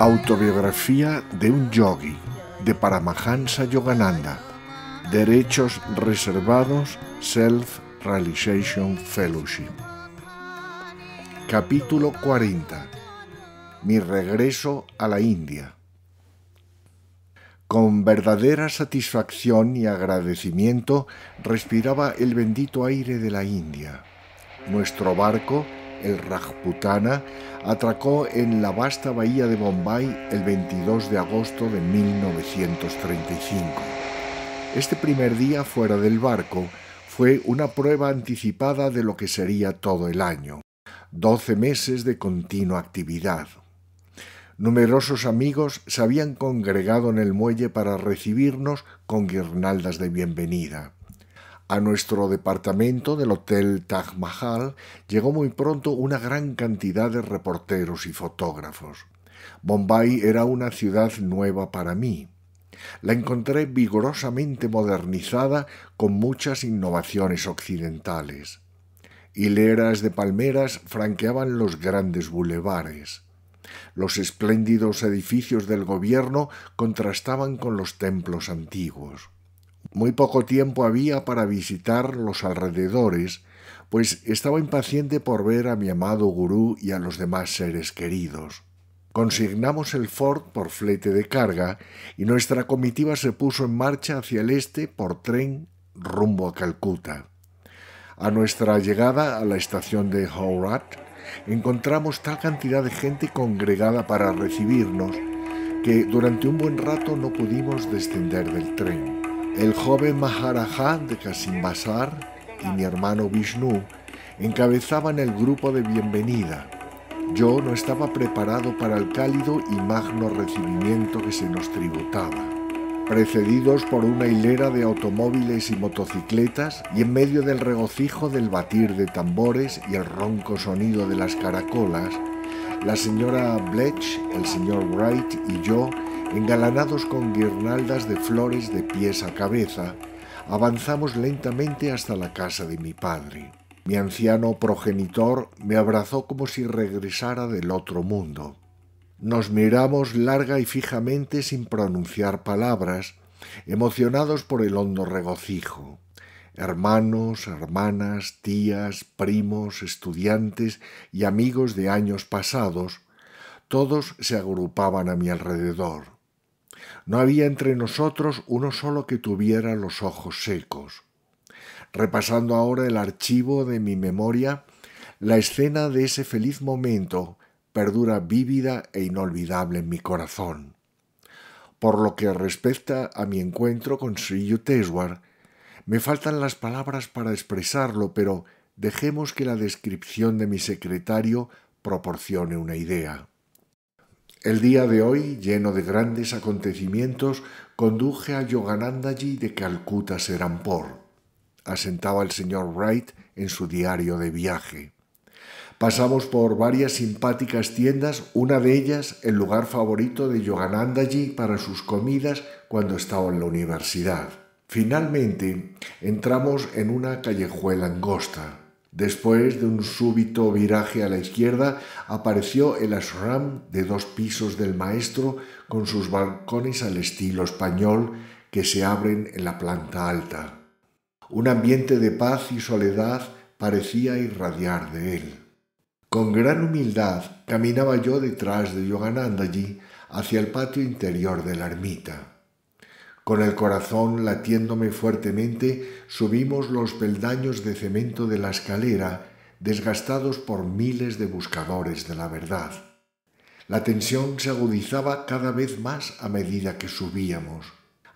Autobiografía de un yogi de Paramahansa Yogananda. Derechos reservados Self Realization Fellowship. Capítulo 40. Mi regreso a la India. Con verdadera satisfacción y agradecimiento respiraba el bendito aire de la India. Nuestro barco, el Rajputana, atracó en la vasta bahía de Bombay el 22 de agosto de 1935. Este primer día fuera del barco fue una prueba anticipada de lo que sería todo el año, 12 meses de continua actividad. Numerosos amigos se habían congregado en el muelle para recibirnos con guirnaldas de bienvenida. A nuestro departamento del Hotel Taj Mahal llegó muy pronto una gran cantidad de reporteros y fotógrafos. Bombay era una ciudad nueva para mí. La encontré vigorosamente modernizada con muchas innovaciones occidentales. Hileras de palmeras franqueaban los grandes bulevares. Los espléndidos edificios del gobierno contrastaban con los templos antiguos. Muy poco tiempo había para visitar los alrededores, pues estaba impaciente por ver a mi amado gurú y a los demás seres queridos. Consignamos el Ford por flete de carga y nuestra comitiva se puso en marcha hacia el este por tren rumbo a Calcuta. A nuestra llegada a la estación de encontramos tal cantidad de gente congregada para recibirnos que durante un buen rato no pudimos descender del tren. El joven Maharajá de Kasimbasar y mi hermano Vishnu encabezaban el grupo de bienvenida. Yo no estaba preparado para el cálido y magno recibimiento que se nos tributaba precedidos por una hilera de automóviles y motocicletas y en medio del regocijo del batir de tambores y el ronco sonido de las caracolas, la señora Bletch, el señor Wright y yo, engalanados con guirnaldas de flores de pies a cabeza, avanzamos lentamente hasta la casa de mi padre. Mi anciano progenitor me abrazó como si regresara del otro mundo. Nos miramos larga y fijamente sin pronunciar palabras, emocionados por el hondo regocijo. Hermanos, hermanas, tías, primos, estudiantes y amigos de años pasados, todos se agrupaban a mi alrededor. No había entre nosotros uno solo que tuviera los ojos secos. Repasando ahora el archivo de mi memoria, la escena de ese feliz momento perdura vívida e inolvidable en mi corazón. Por lo que respecta a mi encuentro con Sri Yuteswar, me faltan las palabras para expresarlo, pero dejemos que la descripción de mi secretario proporcione una idea. El día de hoy, lleno de grandes acontecimientos, conduje a Yoganandaji de Calcuta a Serampore. Asentaba el señor Wright en su diario de viaje. Pasamos por varias simpáticas tiendas, una de ellas el lugar favorito de Yoganandaji para sus comidas cuando estaba en la universidad. Finalmente, entramos en una callejuela angosta. Después de un súbito viraje a la izquierda, apareció el ashram de dos pisos del maestro con sus balcones al estilo español que se abren en la planta alta. Un ambiente de paz y soledad parecía irradiar de él. Con gran humildad caminaba yo detrás de Yoganandaji hacia el patio interior de la ermita. Con el corazón latiéndome fuertemente, subimos los peldaños de cemento de la escalera, desgastados por miles de buscadores de la verdad. La tensión se agudizaba cada vez más a medida que subíamos.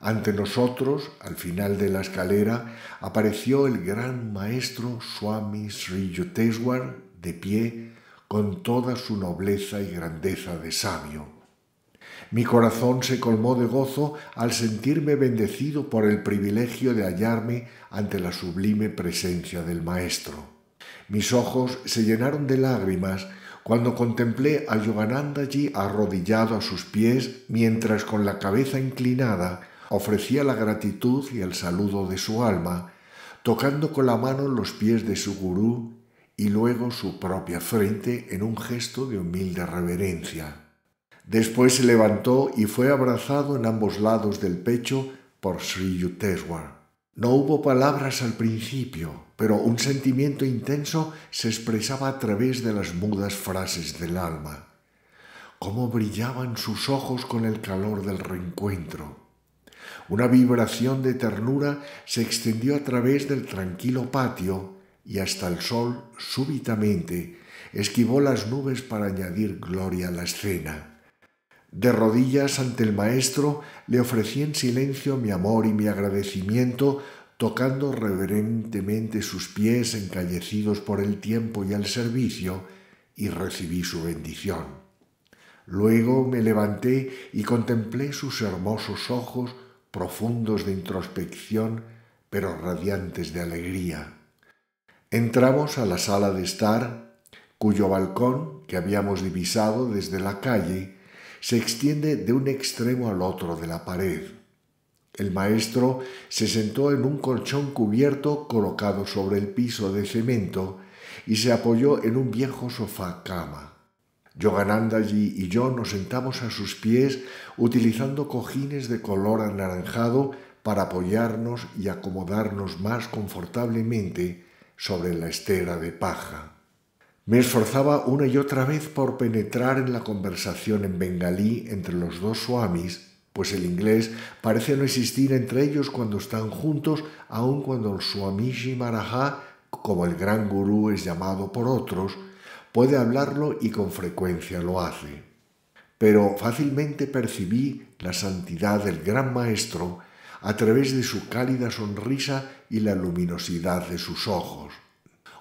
Ante nosotros, al final de la escalera, apareció el gran maestro Swami Sri Yukteswar de pie, con toda su nobleza y grandeza de sabio. Mi corazón se colmó de gozo al sentirme bendecido por el privilegio de hallarme ante la sublime presencia del Maestro. Mis ojos se llenaron de lágrimas cuando contemplé a Yoganandaji arrodillado a sus pies mientras con la cabeza inclinada ofrecía la gratitud y el saludo de su alma, tocando con la mano los pies de su gurú y luego su propia frente en un gesto de humilde reverencia. Después se levantó y fue abrazado en ambos lados del pecho por Sri Yukteswar. No hubo palabras al principio, pero un sentimiento intenso se expresaba a través de las mudas frases del alma. Cómo brillaban sus ojos con el calor del reencuentro. Una vibración de ternura se extendió a través del tranquilo patio y hasta el sol súbitamente esquivó las nubes para añadir gloria a la escena. De rodillas ante el maestro le ofrecí en silencio mi amor y mi agradecimiento, tocando reverentemente sus pies encallecidos por el tiempo y el servicio, y recibí su bendición. Luego me levanté y contemplé sus hermosos ojos profundos de introspección, pero radiantes de alegría. Entramos a la sala de estar, cuyo balcón, que habíamos divisado desde la calle, se extiende de un extremo al otro de la pared. El maestro se sentó en un colchón cubierto colocado sobre el piso de cemento y se apoyó en un viejo sofá cama. allí y yo nos sentamos a sus pies utilizando cojines de color anaranjado para apoyarnos y acomodarnos más confortablemente sobre la estera de paja. Me esforzaba una y otra vez por penetrar en la conversación en bengalí entre los dos suamis, pues el inglés parece no existir entre ellos cuando están juntos, aun cuando el Swamiji Marajá, como el gran gurú es llamado por otros, puede hablarlo y con frecuencia lo hace. Pero fácilmente percibí la santidad del gran maestro a través de su cálida sonrisa y la luminosidad de sus ojos.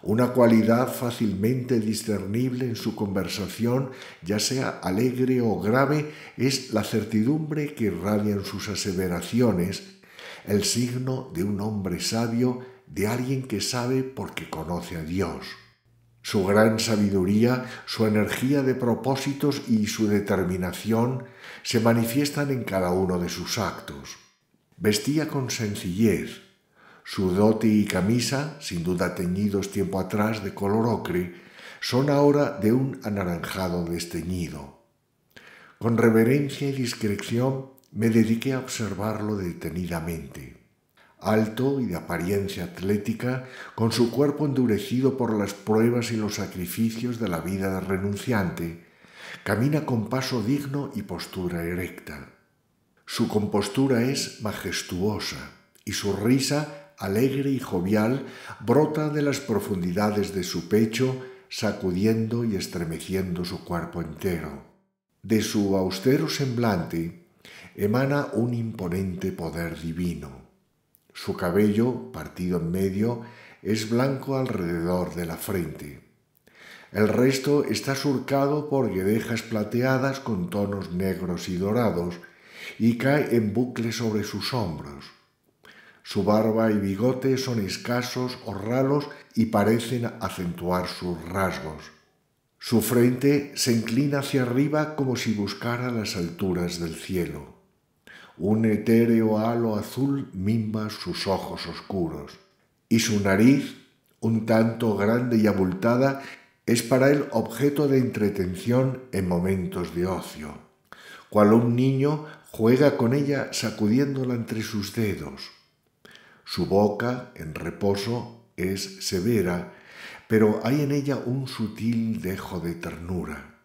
Una cualidad fácilmente discernible en su conversación, ya sea alegre o grave, es la certidumbre que irradian sus aseveraciones, el signo de un hombre sabio, de alguien que sabe porque conoce a Dios. Su gran sabiduría, su energía de propósitos y su determinación se manifiestan en cada uno de sus actos. Vestía con sencillez, su dote y camisa, sin duda teñidos tiempo atrás de color ocre, son ahora de un anaranjado desteñido. Con reverencia y discreción me dediqué a observarlo detenidamente. Alto y de apariencia atlética, con su cuerpo endurecido por las pruebas y los sacrificios de la vida renunciante, camina con paso digno y postura erecta. Su compostura es majestuosa y su risa, alegre y jovial, brota de las profundidades de su pecho, sacudiendo y estremeciendo su cuerpo entero. De su austero semblante emana un imponente poder divino. Su cabello, partido en medio, es blanco alrededor de la frente. El resto está surcado por guedejas plateadas con tonos negros y dorados, y cae en bucle sobre sus hombros. Su barba y bigote son escasos o ralos y parecen acentuar sus rasgos. Su frente se inclina hacia arriba como si buscara las alturas del cielo. Un etéreo halo azul mimba sus ojos oscuros. Y su nariz, un tanto grande y abultada, es para él objeto de entretención en momentos de ocio. Cual un niño Juega con ella sacudiéndola entre sus dedos. Su boca, en reposo, es severa, pero hay en ella un sutil dejo de ternura.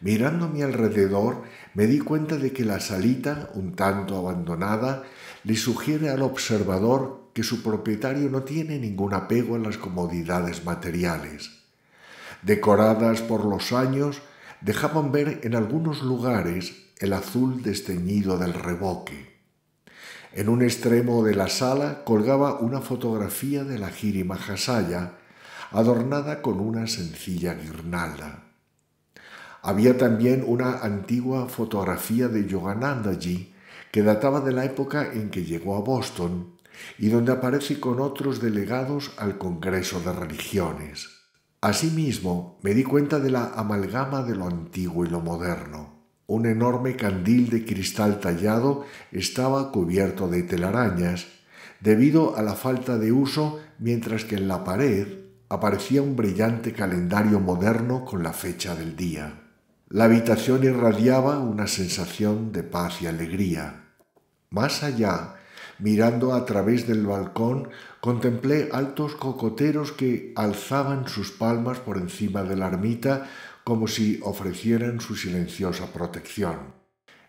Mirando a mi alrededor, me di cuenta de que la salita, un tanto abandonada, le sugiere al observador que su propietario no tiene ningún apego a las comodidades materiales. Decoradas por los años, dejaban ver en algunos lugares el azul desteñido del reboque. En un extremo de la sala colgaba una fotografía de la Giri Mahasaya, adornada con una sencilla guirnalda. Había también una antigua fotografía de Yoganandaji que databa de la época en que llegó a Boston y donde aparece con otros delegados al Congreso de Religiones. Asimismo, me di cuenta de la amalgama de lo antiguo y lo moderno. Un enorme candil de cristal tallado estaba cubierto de telarañas, debido a la falta de uso, mientras que en la pared aparecía un brillante calendario moderno con la fecha del día. La habitación irradiaba una sensación de paz y alegría. Más allá, mirando a través del balcón, contemplé altos cocoteros que alzaban sus palmas por encima de la ermita como si ofrecieran su silenciosa protección.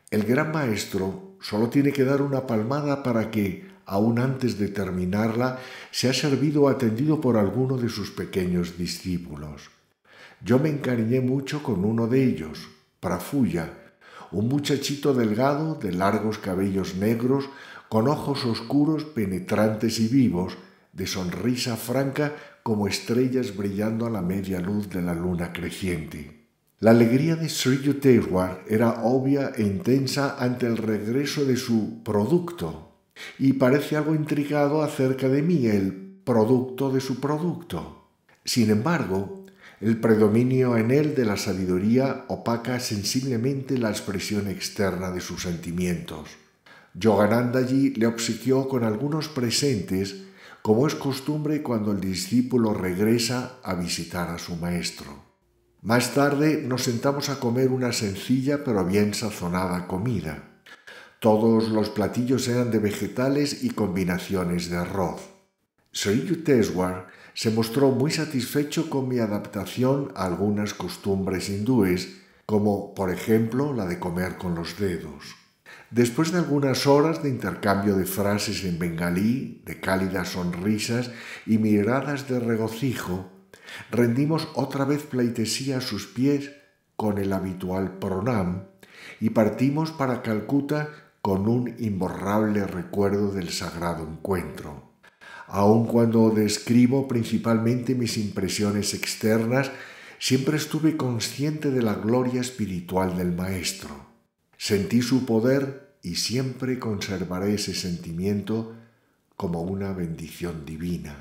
El gran maestro solo tiene que dar una palmada para que, aun antes de terminarla, sea servido o atendido por alguno de sus pequeños discípulos. Yo me encariñé mucho con uno de ellos, Prafulla, un muchachito delgado de largos cabellos negros, con ojos oscuros, penetrantes y vivos, de sonrisa franca como estrellas brillando a la media luz de la luna creciente. La alegría de Sri Yukteswar era obvia e intensa ante el regreso de su producto, y parece algo intrigado acerca de mí, el producto de su producto. Sin embargo, el predominio en él de la sabiduría opaca sensiblemente la expresión externa de sus sentimientos. allí le obsequió con algunos presentes como es costumbre cuando el discípulo regresa a visitar a su maestro. Más tarde nos sentamos a comer una sencilla pero bien sazonada comida. Todos los platillos eran de vegetales y combinaciones de arroz. Sri Yuteswar se mostró muy satisfecho con mi adaptación a algunas costumbres hindúes, como por ejemplo la de comer con los dedos. Después de algunas horas de intercambio de frases en bengalí, de cálidas sonrisas y miradas de regocijo, rendimos otra vez pleitesía a sus pies con el habitual pronam y partimos para Calcuta con un imborrable recuerdo del sagrado encuentro. Aun cuando describo principalmente mis impresiones externas, siempre estuve consciente de la gloria espiritual del Maestro. Sentí su poder y siempre conservaré ese sentimiento como una bendición divina.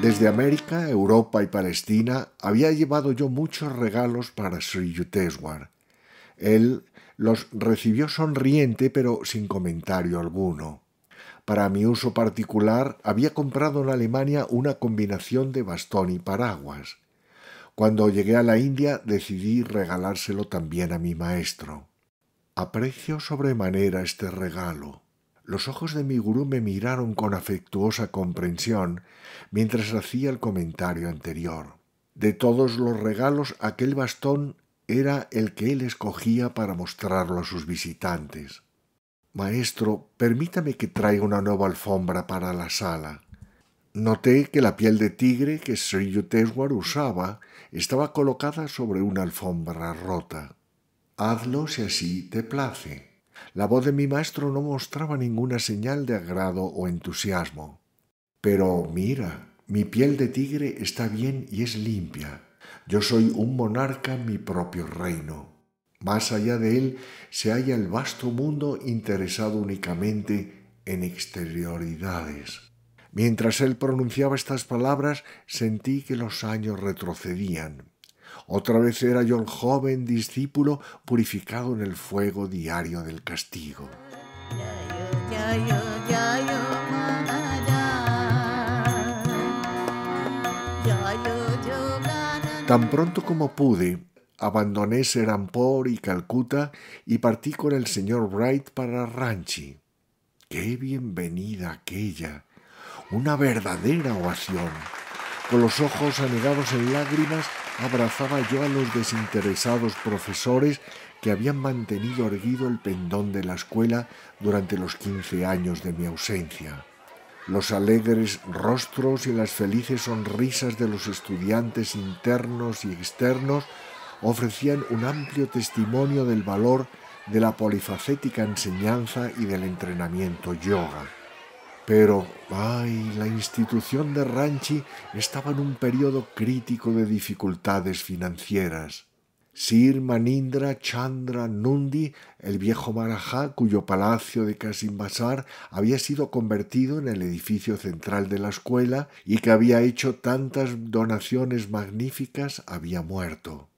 Desde América, Europa y Palestina había llevado yo muchos regalos para Sri Yuteswar. Él los recibió sonriente pero sin comentario alguno. Para mi uso particular había comprado en Alemania una combinación de bastón y paraguas. Cuando llegué a la India decidí regalárselo también a mi maestro. Aprecio sobremanera este regalo. Los ojos de mi gurú me miraron con afectuosa comprensión mientras hacía el comentario anterior. De todos los regalos, aquel bastón era el que él escogía para mostrarlo a sus visitantes. Maestro, permítame que traiga una nueva alfombra para la sala. Noté que la piel de tigre que Sri Yuteswar usaba estaba colocada sobre una alfombra rota. Hazlo si así te place. La voz de mi maestro no mostraba ninguna señal de agrado o entusiasmo. Pero mira, mi piel de tigre está bien y es limpia. Yo soy un monarca en mi propio reino. Más allá de él se halla el vasto mundo interesado únicamente en exterioridades. Mientras él pronunciaba estas palabras, sentí que los años retrocedían. Otra vez era yo el joven discípulo purificado en el fuego diario del castigo. Tan pronto como pude, Abandoné Serampore y Calcuta y partí con el señor Bright para Ranchi. ¡Qué bienvenida aquella! Una verdadera ovación. Con los ojos anegados en lágrimas, abrazaba yo a los desinteresados profesores que habían mantenido erguido el pendón de la escuela durante los quince años de mi ausencia. Los alegres rostros y las felices sonrisas de los estudiantes internos y externos ofrecían un amplio testimonio del valor de la polifacética enseñanza y del entrenamiento yoga. Pero, ay, la institución de Ranchi estaba en un periodo crítico de dificultades financieras. Sir Manindra Chandra Nundi, el viejo Marajá, cuyo palacio de Kasimbasar había sido convertido en el edificio central de la escuela y que había hecho tantas donaciones magníficas, había muerto.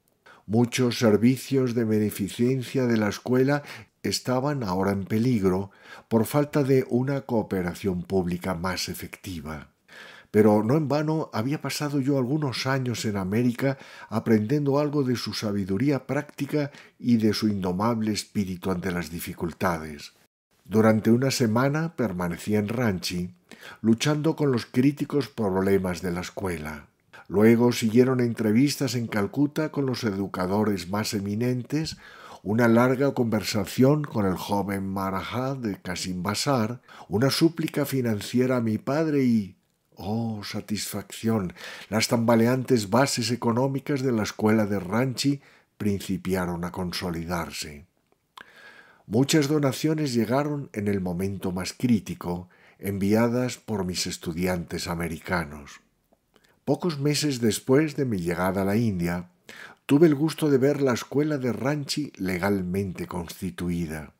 Muchos servicios de beneficencia de la escuela estaban ahora en peligro por falta de una cooperación pública más efectiva. Pero no en vano había pasado yo algunos años en América aprendiendo algo de su sabiduría práctica y de su indomable espíritu ante las dificultades. Durante una semana permanecí en Ranchi, luchando con los críticos problemas de la escuela. Luego siguieron entrevistas en Calcuta con los educadores más eminentes, una larga conversación con el joven Marajá de Kasim una súplica financiera a mi padre y, oh satisfacción, las tambaleantes bases económicas de la escuela de Ranchi principiaron a consolidarse. Muchas donaciones llegaron en el momento más crítico, enviadas por mis estudiantes americanos. Pocos meses después de mi llegada a la India, tuve el gusto de ver la escuela de Ranchi legalmente constituida.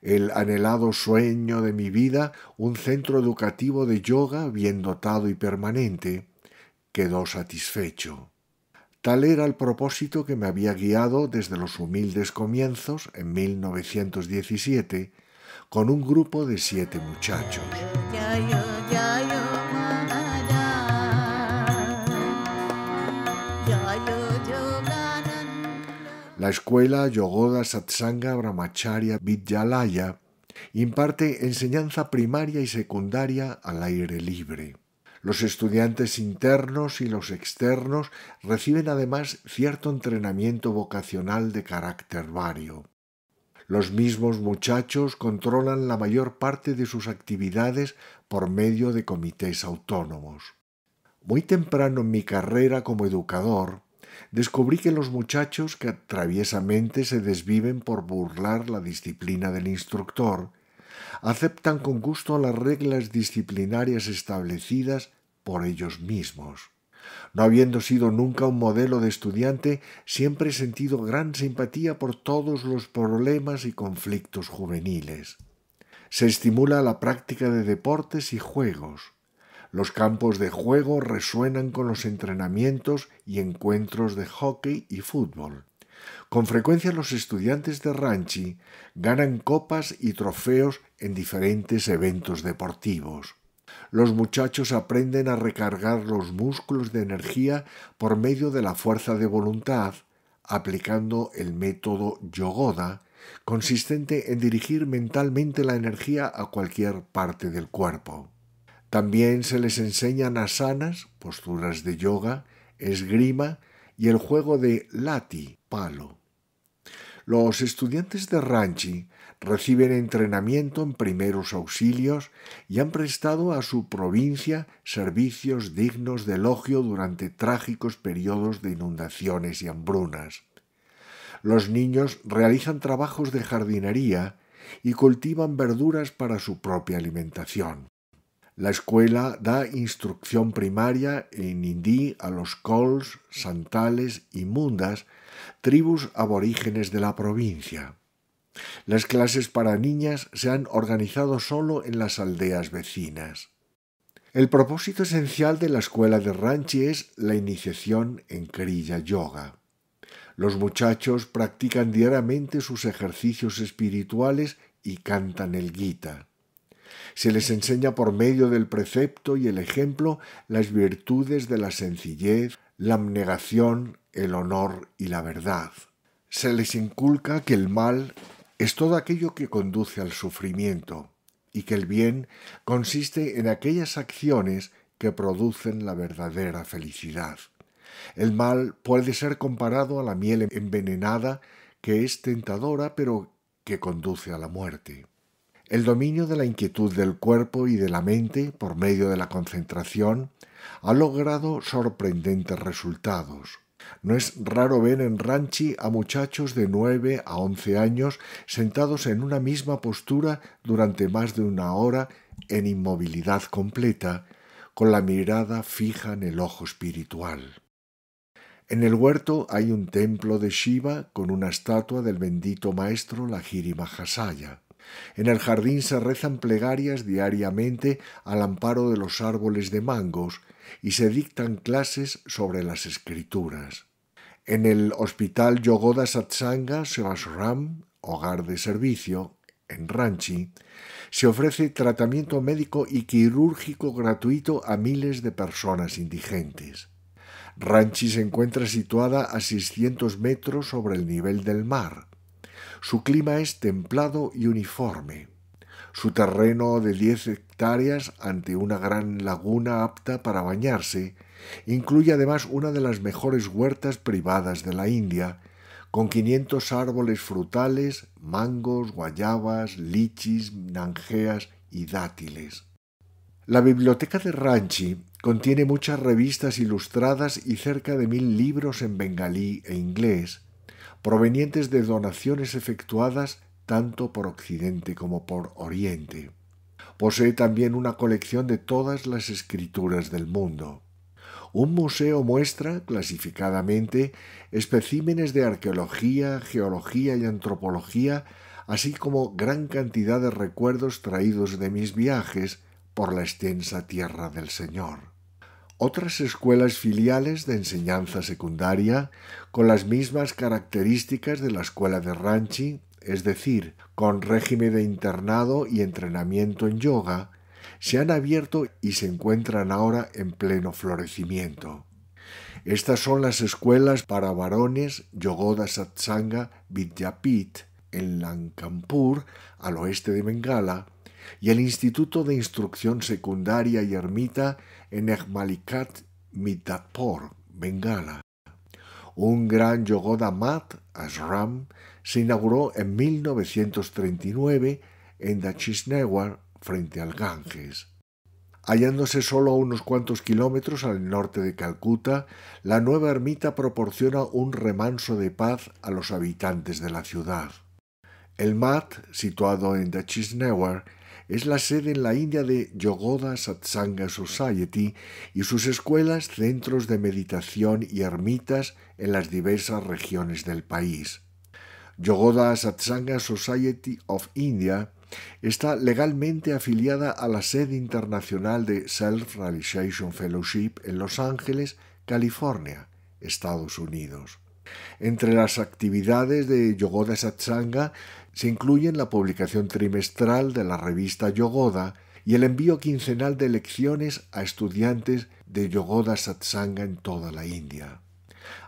El anhelado sueño de mi vida, un centro educativo de yoga bien dotado y permanente, quedó satisfecho. Tal era el propósito que me había guiado desde los humildes comienzos en 1917 con un grupo de siete muchachos. La escuela Yogoda Satsanga Brahmacharya Vidyalaya imparte enseñanza primaria y secundaria al aire libre. Los estudiantes internos y los externos reciben además cierto entrenamiento vocacional de carácter vario. Los mismos muchachos controlan la mayor parte de sus actividades por medio de comités autónomos. Muy temprano en mi carrera como educador, descubrí que los muchachos que traviesamente se desviven por burlar la disciplina del instructor, aceptan con gusto las reglas disciplinarias establecidas por ellos mismos. No habiendo sido nunca un modelo de estudiante, siempre he sentido gran simpatía por todos los problemas y conflictos juveniles. Se estimula la práctica de deportes y juegos. Los campos de juego resuenan con los entrenamientos y encuentros de hockey y fútbol. Con frecuencia los estudiantes de Ranchi ganan copas y trofeos en diferentes eventos deportivos. Los muchachos aprenden a recargar los músculos de energía por medio de la fuerza de voluntad, aplicando el método yogoda, consistente en dirigir mentalmente la energía a cualquier parte del cuerpo. También se les enseñan asanas, posturas de yoga, esgrima y el juego de lati, palo. Los estudiantes de Ranchi reciben entrenamiento en primeros auxilios y han prestado a su provincia servicios dignos de elogio durante trágicos periodos de inundaciones y hambrunas. Los niños realizan trabajos de jardinería y cultivan verduras para su propia alimentación. La escuela da instrucción primaria en hindi a los Kols, santales y mundas, tribus aborígenes de la provincia. Las clases para niñas se han organizado solo en las aldeas vecinas. El propósito esencial de la escuela de Ranchi es la iniciación en Kriya Yoga. Los muchachos practican diariamente sus ejercicios espirituales y cantan el Gita. Se les enseña por medio del precepto y el ejemplo las virtudes de la sencillez, la abnegación, el honor y la verdad. Se les inculca que el mal es todo aquello que conduce al sufrimiento y que el bien consiste en aquellas acciones que producen la verdadera felicidad. El mal puede ser comparado a la miel envenenada que es tentadora pero que conduce a la muerte. El dominio de la inquietud del cuerpo y de la mente por medio de la concentración ha logrado sorprendentes resultados. No es raro ver en Ranchi a muchachos de 9 a 11 años sentados en una misma postura durante más de una hora en inmovilidad completa, con la mirada fija en el ojo espiritual. En el huerto hay un templo de Shiva con una estatua del bendito maestro Lahiri Mahasaya. En el jardín se rezan plegarias diariamente al amparo de los árboles de mangos y se dictan clases sobre las escrituras. En el hospital Yogoda Satsanga Sevasram, hogar de servicio, en Ranchi, se ofrece tratamiento médico y quirúrgico gratuito a miles de personas indigentes. Ranchi se encuentra situada a 600 metros sobre el nivel del mar. Su clima es templado y uniforme. Su terreno de 10 hectáreas ante una gran laguna apta para bañarse incluye además una de las mejores huertas privadas de la India, con 500 árboles frutales, mangos, guayabas, lichis, nangeas y dátiles. La biblioteca de Ranchi contiene muchas revistas ilustradas y cerca de mil libros en bengalí e inglés, provenientes de donaciones efectuadas tanto por Occidente como por Oriente. Posee también una colección de todas las escrituras del mundo. Un museo muestra, clasificadamente, especímenes de arqueología, geología y antropología, así como gran cantidad de recuerdos traídos de mis viajes por la extensa tierra del Señor otras escuelas filiales de enseñanza secundaria con las mismas características de la escuela de Ranchi, es decir, con régimen de internado y entrenamiento en yoga, se han abierto y se encuentran ahora en pleno florecimiento. Estas son las escuelas para varones Yogoda Satsanga Vidyapit en Lankampur, al oeste de Bengala, y el Instituto de Instrucción Secundaria y Ermita en Ejmalikat Mitapur, Bengala. Un gran Yogoda Mat Ashram se inauguró en 1939 en Dachisnewar, frente al Ganges. Hallándose solo a unos cuantos kilómetros al norte de Calcuta, la nueva ermita proporciona un remanso de paz a los habitantes de la ciudad. El Mat, situado en Dachisnewar, es la sede en la India de Yogoda Satsanga Society y sus escuelas, centros de meditación y ermitas en las diversas regiones del país. Yogoda Satsanga Society of India está legalmente afiliada a la sede internacional de Self-Realization Fellowship en Los Ángeles, California, Estados Unidos. Entre las actividades de Yogoda Satsanga se incluyen la publicación trimestral de la revista Yogoda y el envío quincenal de lecciones a estudiantes de Yogoda Satsanga en toda la India.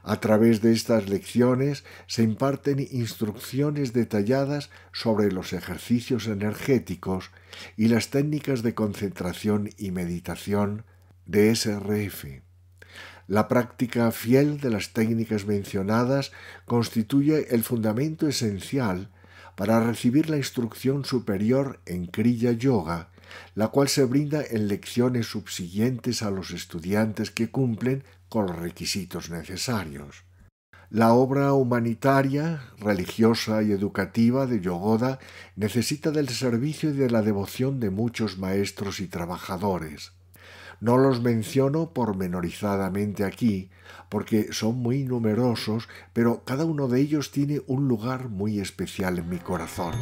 A través de estas lecciones se imparten instrucciones detalladas sobre los ejercicios energéticos y las técnicas de concentración y meditación de SRF. La práctica fiel de las técnicas mencionadas constituye el fundamento esencial para recibir la instrucción superior en Kriya Yoga, la cual se brinda en lecciones subsiguientes a los estudiantes que cumplen con los requisitos necesarios. La obra humanitaria, religiosa y educativa de Yogoda necesita del servicio y de la devoción de muchos maestros y trabajadores. No los menciono pormenorizadamente aquí, porque son muy numerosos, pero cada uno de ellos tiene un lugar muy especial en mi corazón.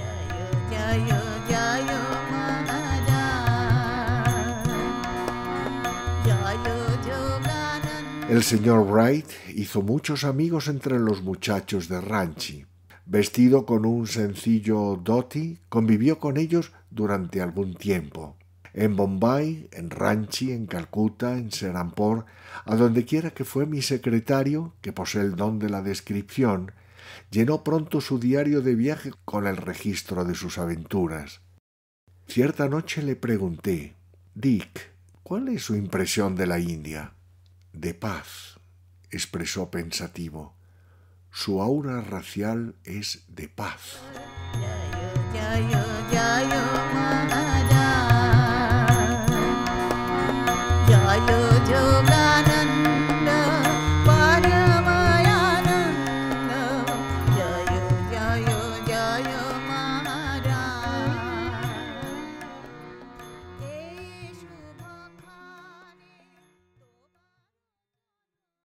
El señor Wright hizo muchos amigos entre los muchachos de Ranchi. Vestido con un sencillo doti, convivió con ellos durante algún tiempo en Bombay, en Ranchi, en Calcuta, en Serampore, a donde quiera que fue mi secretario, que posee el don de la descripción, llenó pronto su diario de viaje con el registro de sus aventuras. Cierta noche le pregunté, Dick, ¿cuál es su impresión de la India? De paz, expresó pensativo. Su aura racial es de paz.